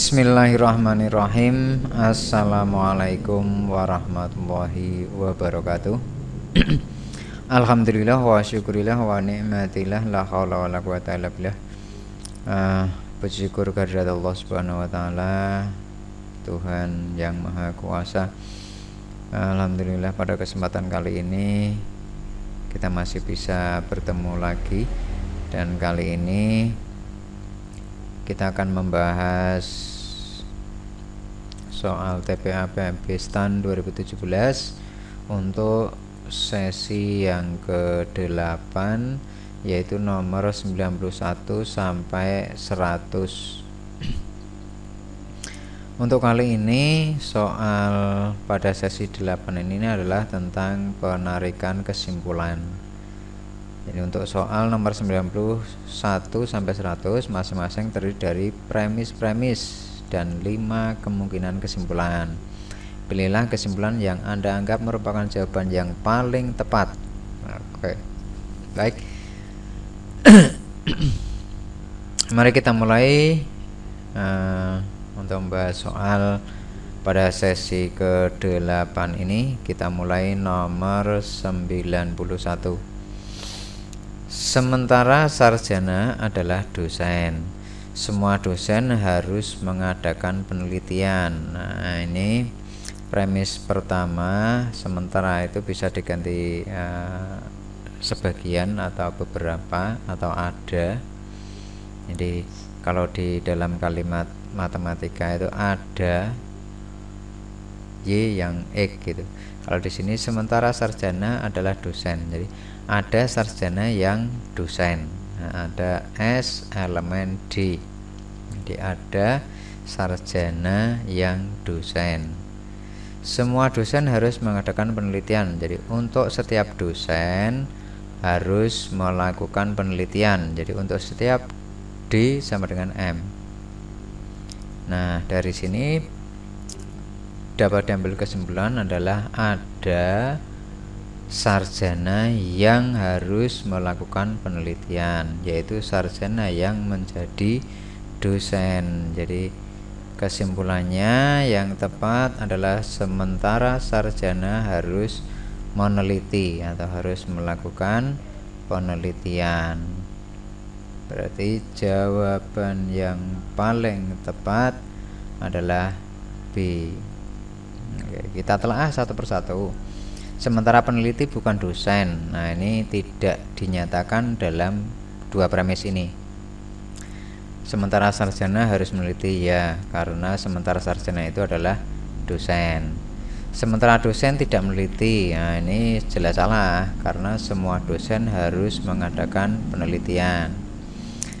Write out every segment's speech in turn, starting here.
Bismillahirrahmanirrahim Assalamualaikum warahmatullahi wabarakatuh Alhamdulillah wa syukurillah wa ni'matillah La hawla wa la quwata illa billah ah, Bersyukur kehadirat Allah subhanahu wa ta'ala Tuhan yang maha kuasa Alhamdulillah pada kesempatan kali ini Kita masih bisa bertemu lagi Dan kali ini kita akan membahas soal TPA PMB STAN 2017 untuk sesi yang ke-8 yaitu nomor 91 sampai 100 untuk kali ini soal pada sesi 8 ini adalah tentang penarikan kesimpulan untuk soal nomor 91 sampai 100 masing-masing terdiri dari premis-premis dan 5 kemungkinan kesimpulan. Pilihlah kesimpulan yang Anda anggap merupakan jawaban yang paling tepat. Oke. Baik. Mari kita mulai uh, untuk membahas soal pada sesi ke-8 ini kita mulai nomor 91. Sementara sarjana adalah dosen. Semua dosen harus mengadakan penelitian. Nah, ini premis pertama. Sementara itu bisa diganti uh, sebagian atau beberapa atau ada. Jadi kalau di dalam kalimat matematika itu ada Y yang X gitu kalau di sini sementara sarjana adalah dosen jadi ada sarjana yang dosen nah, ada S elemen D jadi ada sarjana yang dosen semua dosen harus mengadakan penelitian jadi untuk setiap dosen harus melakukan penelitian jadi untuk setiap D sama dengan M nah dari sini dapat diambil kesimpulan adalah ada sarjana yang harus melakukan penelitian yaitu sarjana yang menjadi dosen jadi kesimpulannya yang tepat adalah sementara sarjana harus meneliti atau harus melakukan penelitian berarti jawaban yang paling tepat adalah B kita telah satu persatu sementara peneliti bukan dosen nah ini tidak dinyatakan dalam dua premis ini sementara sarjana harus meneliti ya karena sementara sarjana itu adalah dosen sementara dosen tidak meneliti nah ini jelas salah karena semua dosen harus mengadakan penelitian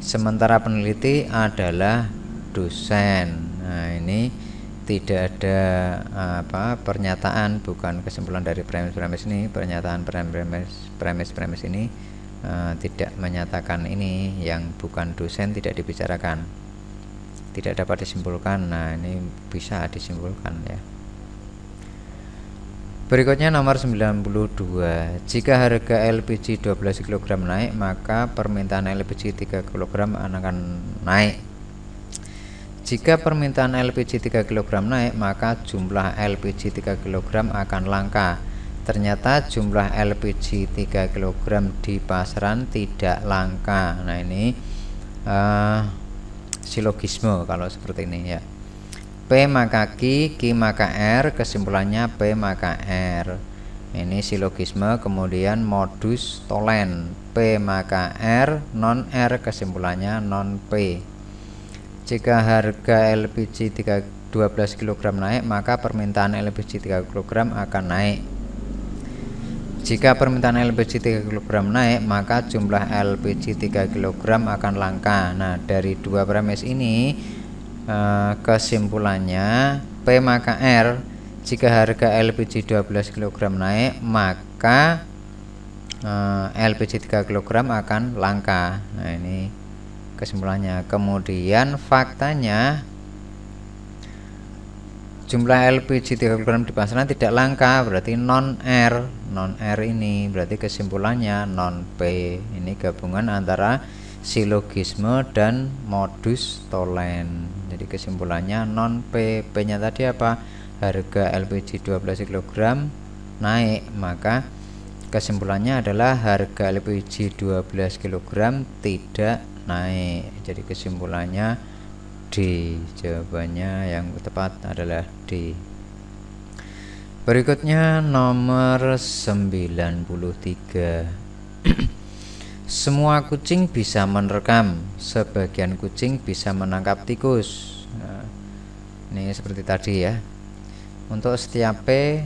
sementara peneliti adalah dosen nah ini tidak ada eh, apa pernyataan bukan kesimpulan dari premis-premis ini pernyataan premis-premis premis ini uh, tidak menyatakan ini yang bukan dosen tidak dibicarakan tidak dapat disimpulkan nah ini bisa disimpulkan ya Berikutnya nomor 92. Jika harga LPG 12 kg naik, maka permintaan LPG 3 kg akan naik jika permintaan LPG 3 kg naik, maka jumlah LPG 3 kg akan langka. Ternyata jumlah LPG 3 kg di pasaran tidak langka. Nah, ini uh, silogisme kalau seperti ini ya. P maka Q, Q maka R, kesimpulannya P maka R. Ini silogisme kemudian modus tolen P maka R, non R kesimpulannya non P. Jika harga LPG 3, 12 kg naik, maka permintaan LPG 3 kg akan naik. Jika permintaan LPG 3 kg naik, maka jumlah LPG 3 kg akan langka. Nah, dari dua premis ini eh, kesimpulannya P maka R jika harga LPG 12 kg naik, maka LPG 3 kg akan langka. Nah, ini kesimpulannya kemudian faktanya jumlah LPG 30 gram di pasaran tidak langka berarti non R non R ini berarti kesimpulannya non P ini gabungan antara silogisme dan modus tolen jadi kesimpulannya non P P nya tadi apa harga LPG 12 kg naik maka kesimpulannya adalah harga LPG 12 kg tidak naik jadi kesimpulannya D jawabannya yang tepat adalah D berikutnya nomor 93 semua kucing bisa menerkam, sebagian kucing bisa menangkap tikus. Nah, ini seperti tadi ya. Untuk setiap P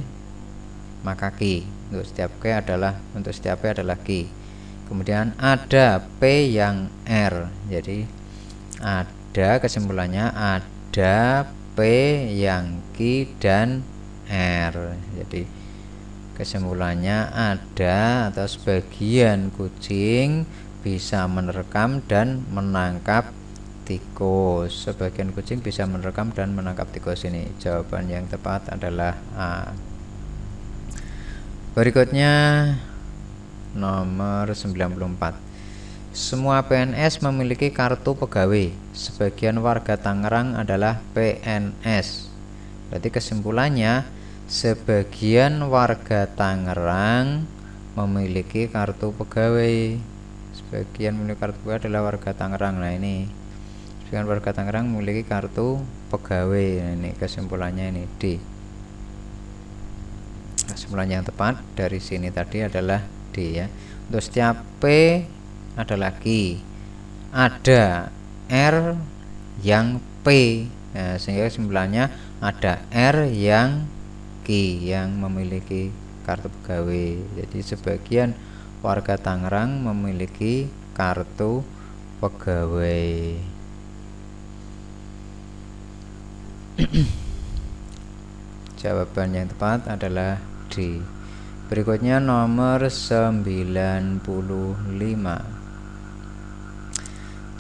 maka Ki. Untuk setiap K adalah untuk setiap P adalah Ki kemudian ada P yang R jadi ada kesimpulannya ada P yang Q dan R jadi kesimpulannya ada atau sebagian kucing bisa menerekam dan menangkap tikus sebagian kucing bisa menerekam dan menangkap tikus ini jawaban yang tepat adalah A berikutnya nomor 94 Semua PNS memiliki kartu pegawai Sebagian warga Tangerang adalah PNS Berarti kesimpulannya Sebagian warga Tangerang memiliki kartu pegawai Sebagian memiliki kartu pegawai adalah warga Tangerang Nah ini Sebagian warga Tangerang memiliki kartu pegawai nah, Ini kesimpulannya ini D kesimpulan yang tepat dari sini tadi adalah D ya untuk setiap P ada lagi ada R yang P ya, sehingga kesimpulannya ada R yang Q yang memiliki kartu pegawai jadi sebagian warga Tangerang memiliki kartu pegawai jawaban yang tepat adalah D Berikutnya nomor 95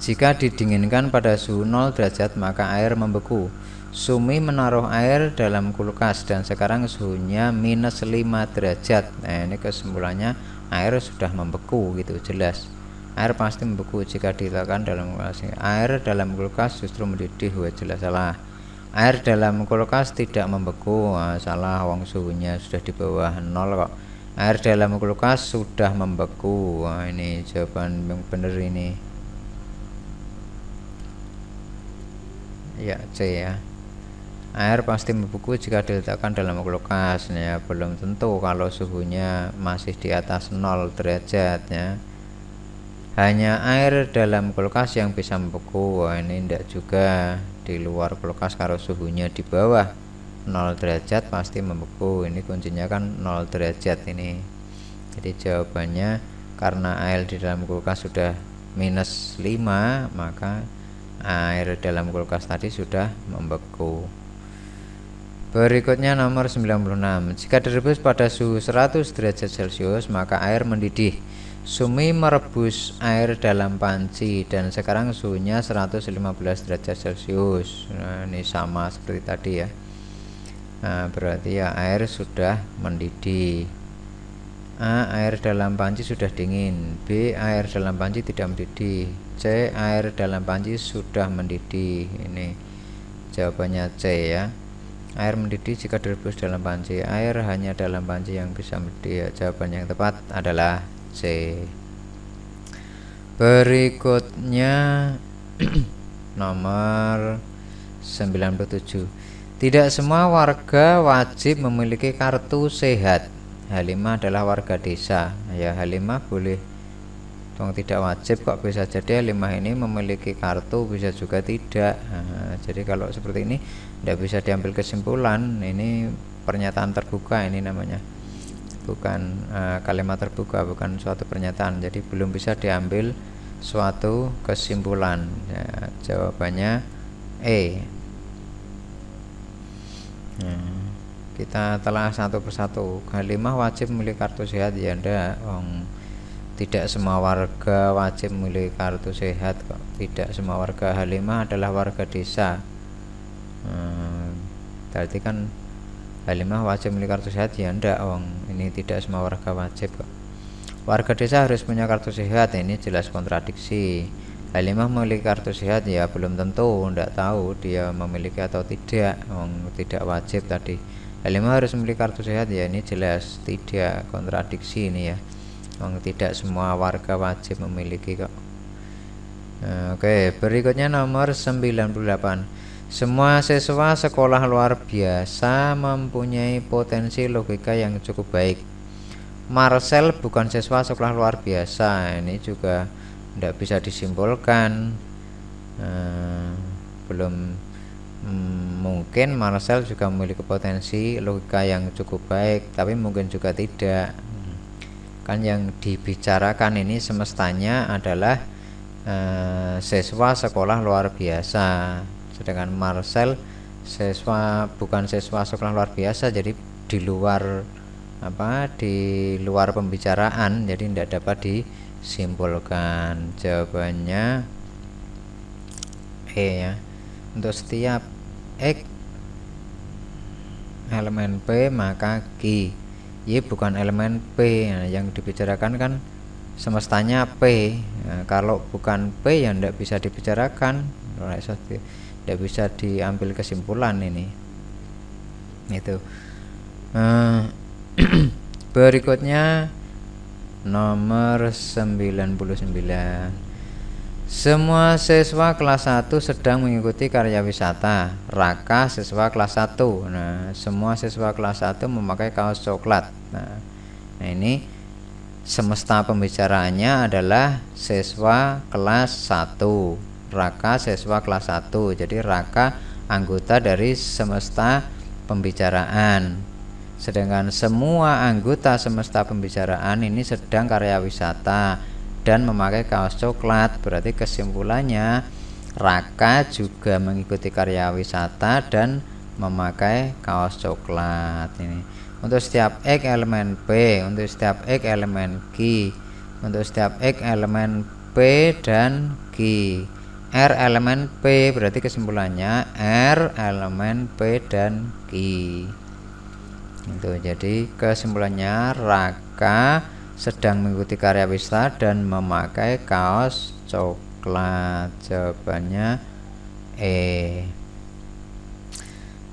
Jika didinginkan pada suhu 0 derajat maka air membeku Sumi menaruh air dalam kulkas dan sekarang suhunya minus 5 derajat Nah ini kesimpulannya air sudah membeku gitu jelas Air pasti membeku jika diletakkan dalam kulkas Air dalam kulkas justru mendidih wah jelas salah air dalam kulkas tidak membeku nah, salah wong suhunya sudah di bawah nol kok air dalam kulkas sudah membeku Wah, ini jawaban yang benar ini ya C ya air pasti membeku jika diletakkan dalam kulkas ya belum tentu kalau suhunya masih di atas nol derajat ya hanya air dalam kulkas yang bisa membeku Wah, ini tidak juga di luar kulkas kalau suhunya di bawah 0 derajat pasti membeku ini kuncinya kan 0 derajat ini jadi jawabannya karena air di dalam kulkas sudah minus 5 maka air dalam kulkas tadi sudah membeku berikutnya nomor 96 jika direbus pada suhu 100 derajat celcius maka air mendidih Sumi merebus air dalam panci dan sekarang suhunya 115 derajat celcius nah, ini sama seperti tadi ya nah, berarti ya air sudah mendidih A. Air dalam panci sudah dingin B. Air dalam panci tidak mendidih C. Air dalam panci sudah mendidih Ini jawabannya C ya Air mendidih jika direbus dalam panci Air hanya dalam panci yang bisa mendidih ya, Jawaban yang tepat adalah C. Berikutnya nomor 97. Tidak semua warga wajib memiliki kartu sehat. Halimah adalah warga desa. Ya, Halimah boleh Tong tidak wajib kok bisa jadi Halimah ini memiliki kartu bisa juga tidak. Nah, jadi kalau seperti ini tidak bisa diambil kesimpulan. Ini pernyataan terbuka ini namanya bukan uh, kalimat terbuka bukan suatu pernyataan jadi belum bisa diambil suatu kesimpulan ya, jawabannya E nah, kita telah satu persatu kalimah wajib memiliki kartu sehat ya anda tidak semua warga wajib memiliki kartu sehat kok tidak semua warga halimah adalah warga desa hmm, berarti kan Halimah wajib memiliki kartu sehat ya enggak Wong ini tidak semua warga wajib kok warga desa harus punya kartu sehat ini jelas kontradiksi Halimah memiliki kartu sehat ya belum tentu enggak tahu dia memiliki atau tidak Wong tidak wajib tadi Halimah harus memiliki kartu sehat ya ini jelas tidak kontradiksi ini ya Wong tidak semua warga wajib memiliki kok Oke, berikutnya nomor 98. Semua siswa sekolah luar biasa mempunyai potensi logika yang cukup baik. Marcel bukan siswa sekolah luar biasa, ini juga tidak bisa disimpulkan. Hmm, belum mm, mungkin Marcel juga memiliki potensi logika yang cukup baik, tapi mungkin juga tidak. Kan yang dibicarakan ini semestanya adalah hmm, siswa sekolah luar biasa dengan Marcel siswa bukan siswa sekolah luar biasa jadi di luar apa di luar pembicaraan jadi tidak dapat disimpulkan jawabannya E ya untuk setiap X elemen P maka g Y bukan elemen P nah, yang dibicarakan kan semestanya P nah, kalau bukan P yang tidak bisa dibicarakan nah, tidak bisa diambil kesimpulan ini itu eh, berikutnya nomor 99 semua siswa kelas 1 sedang mengikuti karya wisata Raka siswa kelas 1 nah, Semua siswa kelas 1 memakai kaos coklat Nah, nah ini semesta pembicaraannya adalah siswa kelas 1 Raka siswa kelas 1 jadi Raka anggota dari semesta pembicaraan sedangkan semua anggota semesta pembicaraan ini sedang karya wisata dan memakai kaos coklat berarti kesimpulannya Raka juga mengikuti karya wisata dan memakai kaos coklat ini untuk setiap X elemen B untuk setiap X elemen Q untuk setiap X elemen P dan Q R elemen P berarti kesimpulannya R elemen P dan Q itu jadi kesimpulannya Raka sedang mengikuti karya wisata dan memakai kaos coklat jawabannya E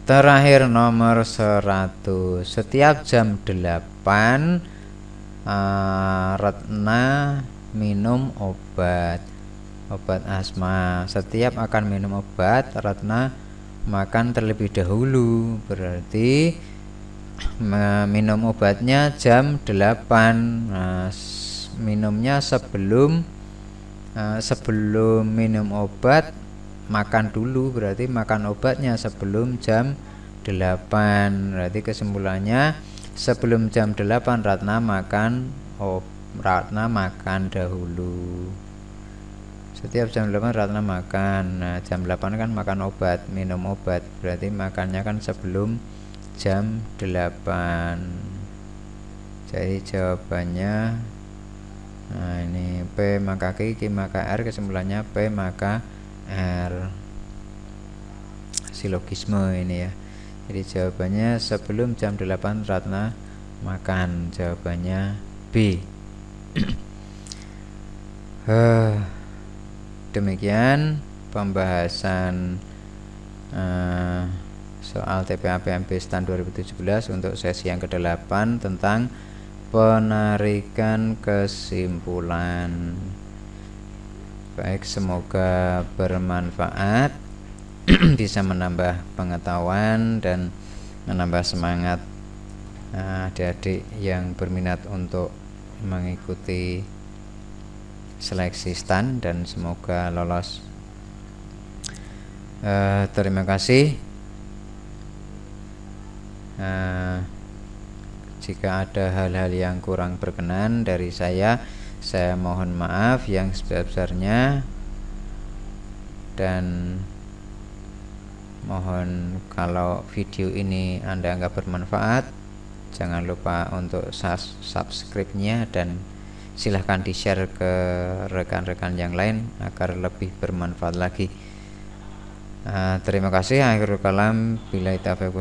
terakhir nomor 100 setiap jam 8 uh, eh, Retna minum obat obat asma setiap akan minum obat Ratna makan terlebih dahulu berarti minum obatnya jam 8 nah, minumnya sebelum e, sebelum minum obat makan dulu berarti makan obatnya sebelum jam 8 berarti kesimpulannya sebelum jam 8 Ratna makan obat Ratna makan dahulu setiap jam 8 Ratna makan nah, jam 8 kan makan obat minum obat berarti makannya kan sebelum jam 8 jadi jawabannya nah ini P maka K, K maka R kesimpulannya P maka R silogisme ini ya jadi jawabannya sebelum jam 8 Ratna makan jawabannya B eh, demikian pembahasan uh, soal TPA PMP stand 2017 untuk sesi yang ke-8 tentang penarikan kesimpulan. Baik, semoga bermanfaat, bisa menambah pengetahuan dan menambah semangat eh, adik-adik yang berminat untuk mengikuti seleksi STAN dan semoga lolos uh, terima kasih uh, jika ada hal-hal yang kurang berkenan dari saya saya mohon maaf yang sebesar-besarnya dan mohon kalau video ini anda anggap bermanfaat jangan lupa untuk subscribe-nya dan silahkan di share ke rekan-rekan yang lain agar lebih bermanfaat lagi uh, terima kasih akhir kalam bila taufiq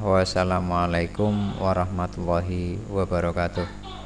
wassalamualaikum warahmatullahi wabarakatuh